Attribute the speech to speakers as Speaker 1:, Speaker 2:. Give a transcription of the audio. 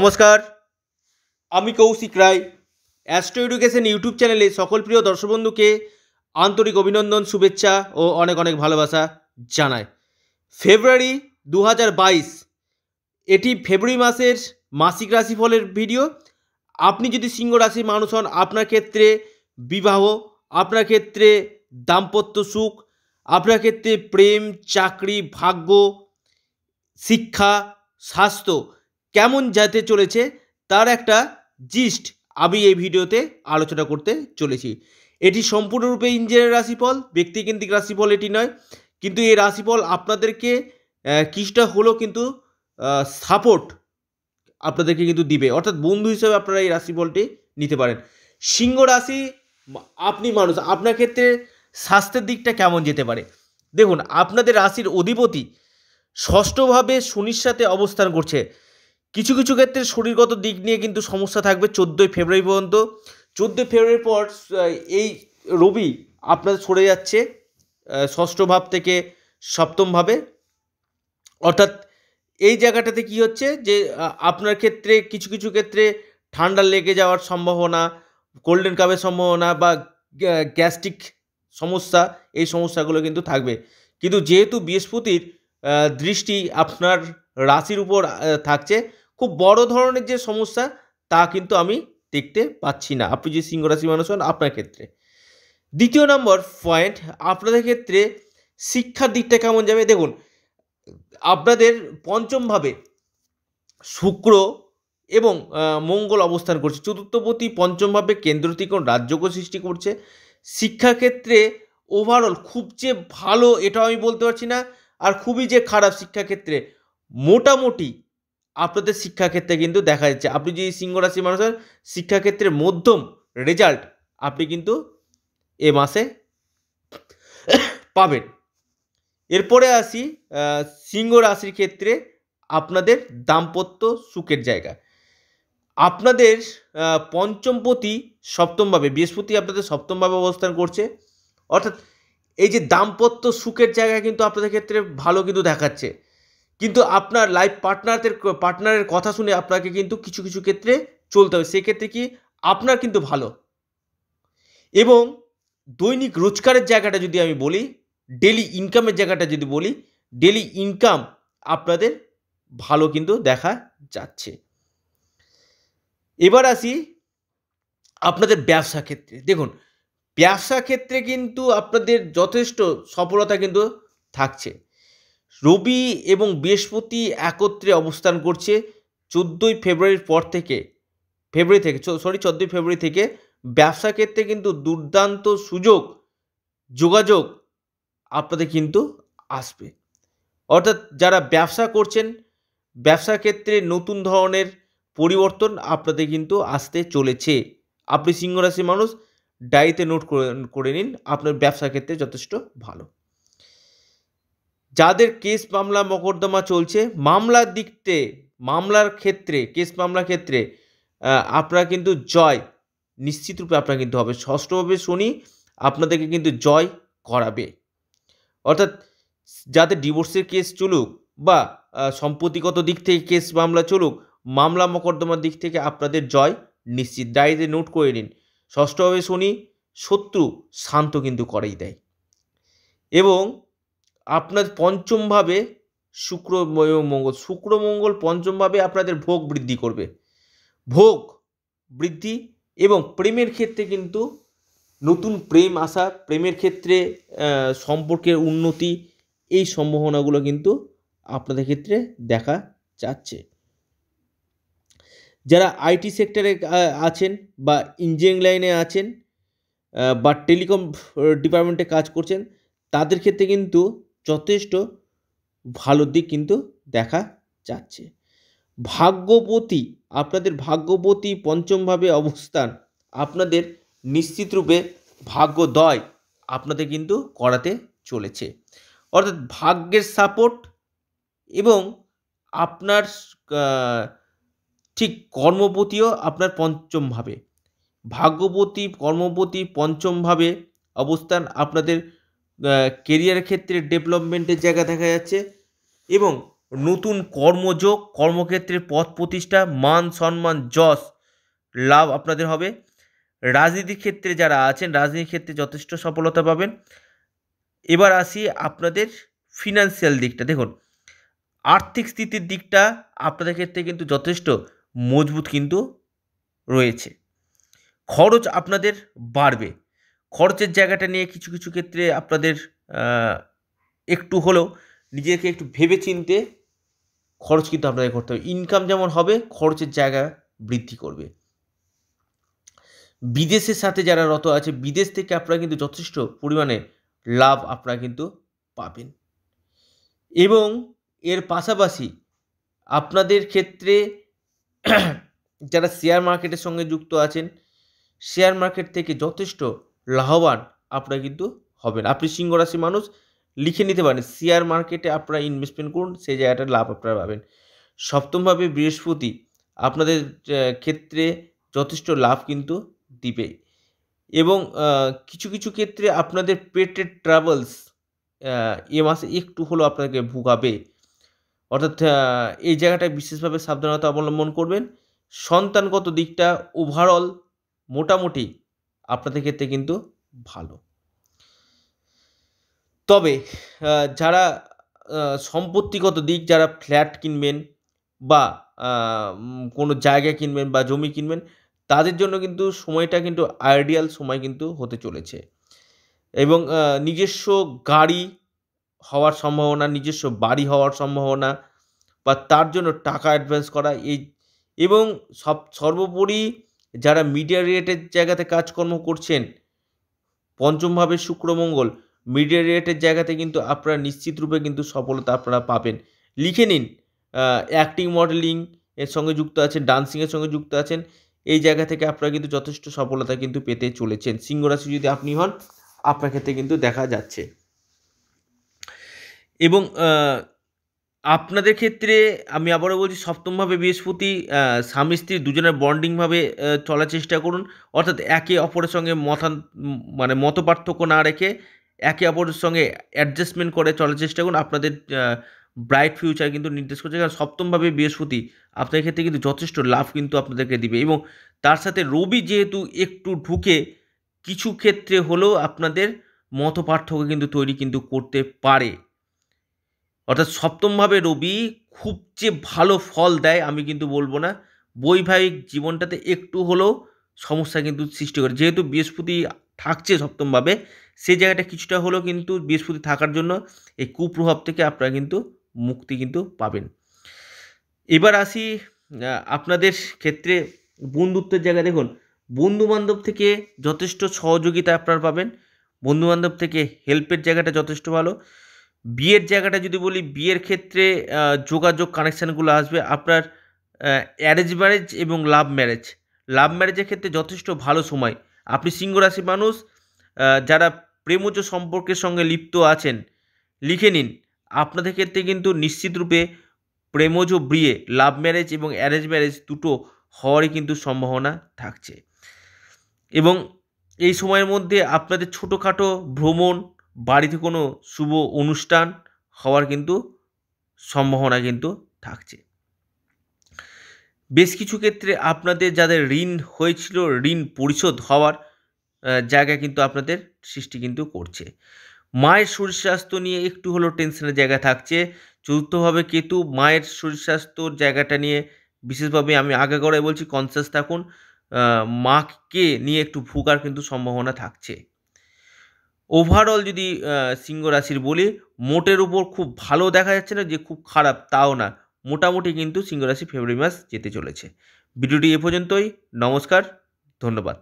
Speaker 1: নমস্কার আমি Kaushik Roy astro education YouTube চ্যানেলে সকল প্রিয় দর্শক বন্ধুকে আন্তরিক অভিনন্দন শুভেচ্ছা ও অনেক অনেক ভালোবাসা জানায় ফেব্রুয়ারি দু এটি ফেব্রুয়ারি মাসের মাসিক রাশিফলের ভিডিও আপনি যদি সিংহ রাশির মানুষ হন আপনার ক্ষেত্রে বিবাহ আপনার ক্ষেত্রে দাম্পত্য সুখ আপনার ক্ষেত্রে প্রেম চাকরি ভাগ্য শিক্ষা স্বাস্থ্য কেমন যেতে চলেছে তার একটা জিস্ট আমি এই ভিডিওতে আলোচনা করতে চলেছি এটি সম্পূর্ণরূপে ইঞ্জিনিয়ার রাশিফল ব্যক্তিকেন্দ্রিক রাশিফল এটি নয় কিন্তু এই রাশিফল আপনাদেরকে কিছুটা হলেও কিন্তু সাপোর্ট আপনাদেরকে কিন্তু দিবে অর্থাৎ বন্ধু হিসেবে আপনারা এই রাশিফলটি নিতে পারেন সিংহ রাশি আপনি মানুষ আপনার ক্ষেত্রে স্বাস্থ্যের দিকটা কেমন যেতে পারে দেখুন আপনাদের রাশির অধিপতি ষষ্ঠভাবে শনির সাথে অবস্থান করছে কিছু কিছু ক্ষেত্রে শরীরগত দিক নিয়ে কিন্তু সমস্যা থাকবে চোদ্দোই ফেব্রুয়ারি পর্যন্ত চোদ্দোই ফেব্রুয়ারির পর এই রবি আপনার সরে যাচ্ছে ষষ্ঠ ভাব থেকে সপ্তম ভাবে অর্থাৎ এই জায়গাটাতে কি হচ্ছে যে আপনার ক্ষেত্রে কিছু কিছু ক্ষেত্রে ঠান্ডা লেগে যাওয়ার সম্ভাবনা গোল্ডেন কাপের সম্ভাবনা বা গ্যাস্ট্রিক সমস্যা এই সমস্যাগুলো কিন্তু থাকবে কিন্তু যেহেতু বৃহস্পতির দৃষ্টি আপনার রাশির উপর থাকছে খুব বড় ধরনের যে সমস্যা তা কিন্তু আমি দেখতে পাচ্ছি না আপনি যে সিংহরাশি মানুষ হন আপনার ক্ষেত্রে দ্বিতীয় নম্বর পয়েন্ট আপনাদের ক্ষেত্রে শিক্ষার দিকটা কেমন যাবে দেখুন আপনাদের পঞ্চমভাবে শুক্র এবং মঙ্গল অবস্থান করছে চতুর্থপতি পঞ্চমভাবে কেন্দ্র ত্রিকোণ রাজ্যকে সৃষ্টি করছে শিক্ষাক্ষেত্রে ওভারঅল খুব যে ভালো এটাও আমি বলতে পারছি না আর খুবই যে খারাপ শিক্ষাক্ষেত্রে মোটামুটি আপনাদের শিক্ষাক্ষেত্রে কিন্তু দেখা যাচ্ছে আপনি যদি সিংহ রাশির মানুষের শিক্ষাক্ষেত্রে মধ্যম রেজাল্ট আপনি কিন্তু এ মাসে পাবেন এরপরে আসি সিংহ রাশির ক্ষেত্রে আপনাদের দাম্পত্য সুখের জায়গা আপনাদের পঞ্চমপতি সপ্তমভাবে বৃহস্পতি আপনাদের সপ্তমভাবে অবস্থান করছে অর্থাৎ এই যে দাম্পত্য সুখের জায়গা কিন্তু আপনাদের ক্ষেত্রে ভালো কিন্তু দেখাচ্ছে কিন্তু আপনার লাইফ পার্টনারদের পার্টনারের কথা শুনে আপনাকে কিন্তু কিছু কিছু ক্ষেত্রে চলতে হবে সেক্ষেত্রে কি আপনার কিন্তু ভালো এবং দৈনিক রোজগারের জায়গাটা যদি আমি বলি ডেলি ইনকামের জায়গাটা যদি বলি ডেলি ইনকাম আপনাদের ভালো কিন্তু দেখা যাচ্ছে এবার আসি আপনাদের ব্যবসা ক্ষেত্রে দেখুন ব্যবসা ক্ষেত্রে কিন্তু আপনাদের যথেষ্ট সফলতা কিন্তু থাকছে রবি এবং বৃহস্পতি একত্রে অবস্থান করছে চোদ্দোই ফেব্রুয়ারির পর থেকে ফেব্রুয়ারি থেকে সরি চোদ্দোই ফেব্রুয়ারি থেকে ব্যবসা ক্ষেত্রে কিন্তু দুর্দান্ত সুযোগ যোগাযোগ আপনাদের কিন্তু আসবে অর্থাৎ যারা ব্যবসা করছেন ব্যবসা ক্ষেত্রে নতুন ধরনের পরিবর্তন আপনাদের কিন্তু আসতে চলেছে আপনি সিংহ মানুষ ডায়েরিতে নোট করে নিন আপনার ব্যবসা ক্ষেত্রে যথেষ্ট ভালো যাদের কেস মামলা মকদ্দমা চলছে মামলার দিকতে মামলার ক্ষেত্রে কেস মামলার ক্ষেত্রে আপনারা কিন্তু জয় নিশ্চিত রূপে আপনারা কিন্তু হবে ষষ্ঠভাবে শনি আপনাদেরকে কিন্তু জয় করাবে অর্থাৎ যাদের ডিভোর্সের কেস চলুক বা সম্পত্তিগত দিক থেকে কেস মামলা চলুক মামলা মকদ্দমার দিক থেকে আপনাদের জয় নিশ্চিত ডায়েরিতে নোট করে নিন ষষ্ঠভাবে শনি শত্রু শান্ত কিন্তু করেই দেয় এবং আপনার পঞ্চমভাবে শুক্র মঙ্গল শুক্র মঙ্গল পঞ্চমভাবে আপনাদের ভোগ বৃদ্ধি করবে ভোগ বৃদ্ধি এবং প্রেমের ক্ষেত্রে কিন্তু নতুন প্রেম আসা প্রেমের ক্ষেত্রে সম্পর্কের উন্নতি এই সম্ভাবনাগুলো কিন্তু আপনাদের ক্ষেত্রে দেখা যাচ্ছে যারা আইটি সেক্টরে আছেন বা ইঞ্জিনিয়ারিং লাইনে আছেন বা টেলিকম ডিপার্টমেন্টে কাজ করছেন তাদের ক্ষেত্রে কিন্তু যথেষ্ট ভালো দিক কিন্তু দেখা যাচ্ছে ভাগ্যবতী আপনাদের ভাগ্যবতী পঞ্চমভাবে অবস্থান আপনাদের নিশ্চিতরূপে ভাগ্যদয় আপনাদের কিন্তু করাতে চলেছে অর্থাৎ ভাগ্যের সাপোর্ট এবং আপনার ঠিক কর্মপতিও আপনার পঞ্চমভাবে ভাগ্যপতি কর্মপতি পঞ্চমভাবে অবস্থান আপনাদের কেরিয়ারের ক্ষেত্রে ডেভেলপমেন্টের জায়গা দেখা যাচ্ছে এবং নতুন কর্মযোগ কর্মক্ষেত্রের পথ প্রতিষ্ঠা মান সম্মান যশ লাভ আপনাদের হবে রাজনীতির ক্ষেত্রে যারা আছেন রাজনীতির ক্ষেত্রে যথেষ্ট সফলতা পাবেন এবার আসি আপনাদের ফিনান্সিয়াল দিকটা দেখুন আর্থিক স্থিতির দিকটা আপনাদের ক্ষেত্রে কিন্তু যথেষ্ট মজবুত কিন্তু রয়েছে খরচ আপনাদের বাড়বে খরচের জায়গাটা নিয়ে কিছু কিছু ক্ষেত্রে আপনাদের একটু হলেও নিজেকে একটু ভেবে চিনতে খরচ কিন্তু আপনাদের করতে হবে ইনকাম যেমন হবে খরচের জায়গা বৃদ্ধি করবে বিদেশের সাথে যারা রত আছে বিদেশ থেকে আপনারা কিন্তু যথেষ্ট পরিমাণে লাভ আপনারা কিন্তু পাবেন এবং এর পাশাপাশি আপনাদের ক্ষেত্রে যারা শেয়ার মার্কেটের সঙ্গে যুক্ত আছেন শেয়ার মার্কেট থেকে যথেষ্ট লাভবান আপনারা কিন্তু হবেন আপনি সিংহ রাশি মানুষ লিখে নিতে পারেন শেয়ার মার্কেটে আপনারা ইনভেস্টমেন্ট করুন সেই জায়গাটার লাভ আপনারা পাবেন সপ্তমভাবে বৃহস্পতি আপনাদের ক্ষেত্রে যথেষ্ট লাভ কিন্তু দিবে এবং কিছু কিছু ক্ষেত্রে আপনাদের পেটের ট্রাভেলস এ মাসে একটু হলেও আপনাকে ভুগাবে অর্থাৎ এই জায়গাটায় বিশেষভাবে সাবধানতা অবলম্বন করবেন সন্তানগত দিকটা ওভারঅল মোটামুটি আপনাদের ক্ষেত্রে কিন্তু ভালো তবে যারা সম্পত্তিগত দিক যারা ফ্ল্যাট কিনবেন বা কোনো জায়গা কিনবেন বা জমি কিনবেন তাদের জন্য কিন্তু সময়টা কিন্তু আইডিয়াল সময় কিন্তু হতে চলেছে এবং নিজস্ব গাড়ি হওয়ার সম্ভাবনা নিজস্ব বাড়ি হওয়ার সম্ভাবনা বা তার জন্য টাকা অ্যাডভান্স করা এই এবং সব সর্বোপরি যারা মিডিয়া রিলেটেড জায়গাতে কাজকর্ম করছেন পঞ্চমভাবে শুক্রমঙ্গল মিডিয়া রিলেটেড জায়গাতে কিন্তু আপনারা নিশ্চিত রূপে কিন্তু সফলতা আপনারা পাবেন লিখে নিন অ্যাক্টিং মডেলিং এর সঙ্গে যুক্ত আছেন ডান্সিংয়ের সঙ্গে যুক্ত আছেন এই জায়গা থেকে আপনারা কিন্তু যথেষ্ট সফলতা কিন্তু পেতে চলেছেন সিংহরাশি যদি আপনি হন আপনার ক্ষেত্রে কিন্তু দেখা যাচ্ছে এবং আপনাদের ক্ষেত্রে আমি আবারও বলছি সপ্তমভাবে বৃহস্পতি স্বামী স্ত্রী দুজনের বন্ডিংভাবে চলার চেষ্টা করুন অর্থাৎ একে অপরের সঙ্গে মতান মানে মত পার্থক্য না রেখে একে অপরের সঙ্গে অ্যাডজাস্টমেন্ট করে চলার চেষ্টা করুন আপনাদের ব্রাইট ফিউচার কিন্তু নির্দেশ করছে কারণ সপ্তমভাবে বৃহস্পতি আপনাদের ক্ষেত্রে কিন্তু যথেষ্ট লাভ কিন্তু আপনাদেরকে দিবে এবং তার সাথে রবি যেহেতু একটু ঢুকে কিছু ক্ষেত্রে হলেও আপনাদের মত পার্থক্য কিন্তু তৈরি কিন্তু করতে পারে অর্থাৎ সপ্তমভাবে রবি খুব যে ভালো ফল দেয় আমি কিন্তু বলবো না বৈবাহিক জীবনটাতে একটু হলেও সমস্যা কিন্তু সৃষ্টি করে যেহেতু বৃহস্পতি থাকছে সপ্তমভাবে সেই জায়গাটা কিছুটা হলেও কিন্তু বৃহস্পতি থাকার জন্য এই কুপ্রভাব থেকে আপনারা কিন্তু মুক্তি কিন্তু পাবেন এবার আসি আপনাদের ক্ষেত্রে বন্ধুত্বের জায়গা দেখুন বন্ধুবান্ধব থেকে যথেষ্ট সহযোগিতা আপনারা পাবেন বন্ধুবান্ধব থেকে হেল্পের জায়গাটা যথেষ্ট ভালো বিয়ের জায়গাটা যদি বলি বিয়ের ক্ষেত্রে যোগাযোগ কানেকশানগুলো আসবে আপনার অ্যারেঞ্জ ম্যারেজ এবং লাভ ম্যারেজ লাভ ম্যারেজের ক্ষেত্রে যথেষ্ট ভালো সময় আপনি সিংহ রাশি মানুষ যারা প্রেমজ সম্পর্কের সঙ্গে লিপ্ত আছেন লিখে নিন আপনাদের ক্ষেত্রে কিন্তু নিশ্চিতরূপে প্রেমজ বিয়ে লাভ ম্যারেজ এবং অ্যারেঞ্জ ম্যারেজ দুটো হওয়ারই কিন্তু সম্ভাবনা থাকছে এবং এই সময়ের মধ্যে আপনাদের ছোটোখাটো ভ্রমণ বাড়িতে কোনো শুভ অনুষ্ঠান হওয়ার কিন্তু সম্ভাবনা কিন্তু থাকছে বেশ কিছু ক্ষেত্রে আপনাদের যাদের ঋণ হয়েছিল ঋণ পরিশোধ হওয়ার জায়গা কিন্তু আপনাদের সৃষ্টি কিন্তু করছে মায়ের শরীর স্বাস্থ্য নিয়ে একটু হলো টেনশনের জায়গা থাকছে চতুর্থভাবে কেতু মায়ের শরীর স্বাস্থ্যর জায়গাটা নিয়ে বিশেষভাবে আমি আগে আগাগোড়ায় বলছি কনসিয়াস থাকুন মাকে নিয়ে একটু ভুগার কিন্তু সম্ভাবনা থাকছে ওভারঅল যদি সিংহ রাশির বলি মোটের উপর খুব ভালো দেখা যাচ্ছে না যে খুব খারাপ তাও না মোটামুটি কিন্তু সিংহরাশি ফেব্রুয়ারি মাস যেতে চলেছে ভিডিওটি এ পর্যন্তই নমস্কার ধন্যবাদ